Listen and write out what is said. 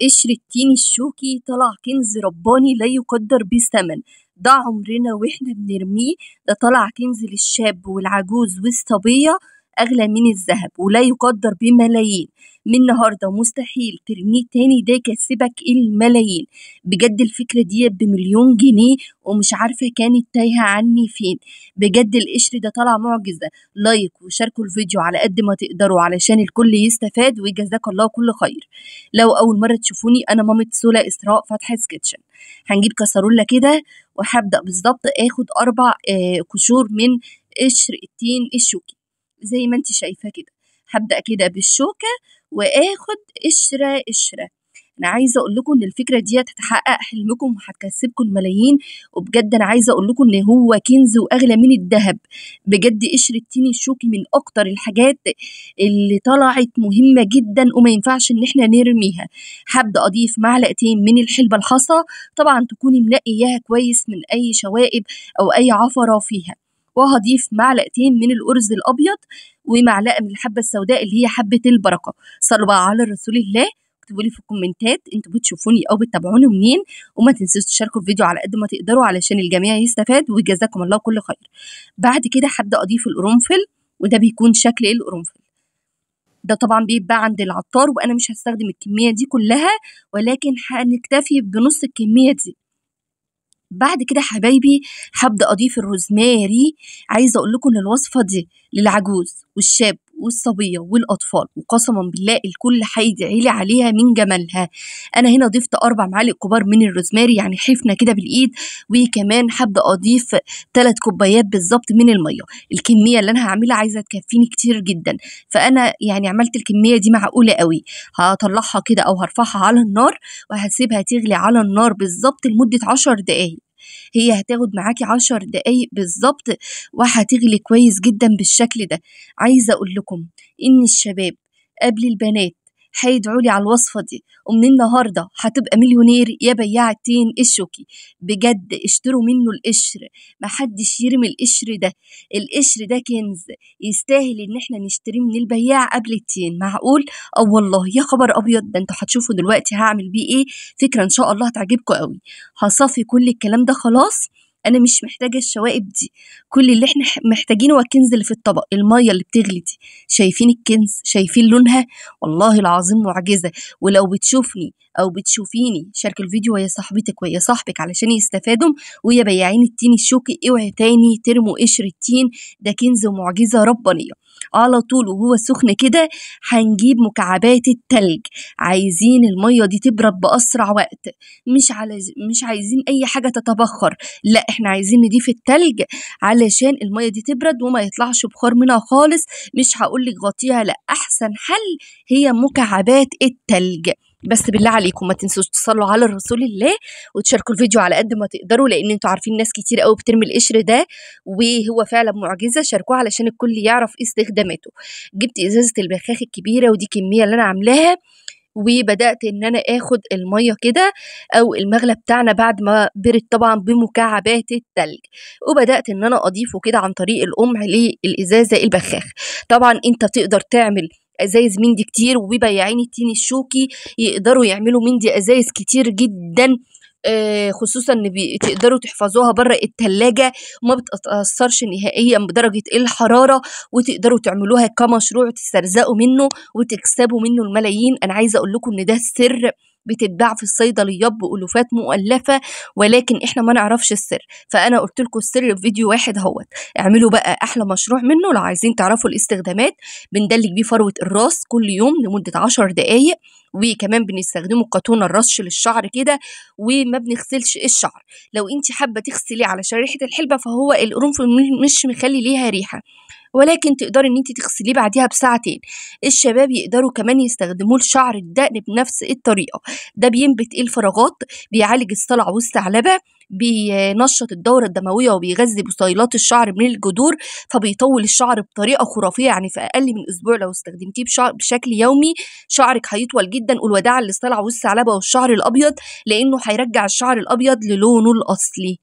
قشر التين الشوكي طلع كنز رباني لا يقدر بثمن ضاع عمرنا واحنا بنرميه ده طلع كنز للشاب والعجوز والصبية أغلى من الذهب ولا يقدر بملايين من النهاردة ومستحيل ترميه تاني ده يكسبك الملايين بجد الفكرة دي بمليون جنيه ومش عارفة كانت تايهة عني فين بجد القشر ده طلع معجزة لايك وشاركوا الفيديو على قد ما تقدروا علشان الكل يستفاد ويجزاك الله كل خير لو أول مرة تشوفوني أنا مامة سولا إسراء فتح سكتشن هنجيب كسرولة كده وهبدأ بالظبط آخد أربع آه قشور من قشر التين الشوكي زي ما انت شايفة كده هبدأ كده بالشوكة واخد قشرة قشرة انا عايزه اقول لكم ان الفكره دي هتحقق حلمكم وهتكسبكم الملايين وبجد انا عايزه اقول لكم ان هو كنز واغلى من الذهب بجد قشر التين الشوكي من اكتر الحاجات اللي طلعت مهمه جدا وما ينفعش ان احنا نرميها هبدا اضيف معلقتين من الحلبه الحصى طبعا تكوني منقياها كويس من اي شوائب او اي عفره فيها وهضيف معلقتين من الأرز الأبيض ومعلقة من الحبة السوداء اللي هي حبة البركة صلوا بقى على رسول الله اكتبوا لي في الكومنتات انتوا بتشوفوني او بتتابعوني منين وما تنسوش تشاركوا الفيديو على قد ما تقدروا علشان الجميع يستفاد وجزاكم الله كل خير بعد كده هبدا اضيف القرنفل وده بيكون شكل القرنفل ده طبعا بيتباع عند العطار وانا مش هستخدم الكميه دي كلها ولكن هنكتفي بنص الكميه دي بعد كده حبايبي هبدا اضيف الروزماري عايزه اقول لكم ان الوصفه دي للعجوز والشاب والصبيه والاطفال وقسما بالله الكل هيدعي لي عليها من جمالها انا هنا ضفت اربع معالق كبار من الروزماري يعني حفنه كده بالايد وكمان هبدا اضيف ثلاث كوبايات بالظبط من الميه الكميه اللي انا هعملها عايزه تكفيني كتير جدا فانا يعني عملت الكميه دي معقوله قوي هطلعها كده او هرفعها على النار وهسيبها تغلي على النار بالظبط لمده 10 دقائق هي هتاخد معاكي عشر دقايق بالظبط وهتغلي كويس جدا بالشكل ده عايزه اقول لكم ان الشباب قبل البنات هيدعوا لي على الوصفه دي ومن النهارده هتبقى مليونير يا بياع التين الشوكي بجد اشتروا منه القشر محدش يرمي القشر ده القشر ده كنز يستاهل ان احنا نشتريه من البياع قبل التين معقول اه والله يا خبر ابيض ده انتوا هتشوفوا دلوقتي هعمل بيه ايه فكره ان شاء الله هتعجبكم قوي هصفي كل الكلام ده خلاص انا مش محتاجه الشوائب دي كل اللي احنا محتاجينه هو الكنز اللي في الطبق الميه اللي بتغلي دي شايفين الكنز شايفين لونها والله العظيم معجزه ولو بتشوفني او بتشوفيني شارك الفيديو ويا صاحبتك ويا صاحبك علشان يستفادوا ويا بياعين التين الشوكي اوعي تاني ترموا قشر التين ده كنز ومعجزه ربانيه على طول وهو سخن كده هنجيب مكعبات التلج عايزين الميه دي تبرد باسرع وقت مش على مش عايزين اي حاجه تتبخر لا احنا عايزين نضيف التلج علشان المية دي تبرد وما يطلعش بخار منها خالص مش هقول لك غطيها لا احسن حل هي مكعبات التلج بس بالله عليكم ما تنسوش تصلوا على رسول الله وتشاركوا الفيديو على قد ما تقدروا لان انتوا عارفين ناس كتير قوي بترمي القشر ده وهو فعلا معجزه شاركوه علشان الكل يعرف استخداماته جبت ازازه البخاخ الكبيره ودي كميه اللي انا عاملاها وبدات ان انا اخد الميه كده او المغلى بتاعنا بعد ما برد طبعا بمكعبات التلج وبدات ان انا اضيفه كده عن طريق القمع للازازه البخاخ طبعا انت تقدر تعمل ازايز مندي كتير وبياعين التين الشوكي يقدروا يعملوا مندي ازايز كتير جدا آه، خصوصا ان تقدروا تحفظوها بره التلاجة ما بتتأثرش نهائيا بدرجة الحرارة وتقدروا تعملوها كمشروع تسترزقوا منه وتكسبوا منه الملايين انا عايزة اقول لكم ان ده السر بتتباع في الصيدليات بألوفات مؤلفة ولكن احنا ما نعرفش السر فأنا قلت لكم السر في فيديو واحد اهوت اعملوا بقى أحلى مشروع منه لو عايزين تعرفوا الاستخدامات بندلك بيه فروة الراس كل يوم لمدة عشر دقايق وكمان بنستخدمه كاتون الرش للشعر كده وما بنغسلش الشعر لو انت حابه تغسليه على شريحه الحلبه فهو القرنفل مش مخلي ليها ريحه ولكن تقدري ان انت تغسليه بعديها بساعتين الشباب يقدروا كمان يستخدموه لشعر الدقن بنفس الطريقه ده بينبت إيه الفراغات بيعالج الصلع والثعلبه بينشط الدورة الدموية وبيغذي بصيلات الشعر من الجذور فبيطول الشعر بطريقة خرافية يعني في أقل من أسبوع لو استخدمتيه بشكل يومي شعرك هيطول جدا والوداع للصلع والثعلبة والشعر الأبيض لأنه هيرجع الشعر الأبيض للونه الأصلي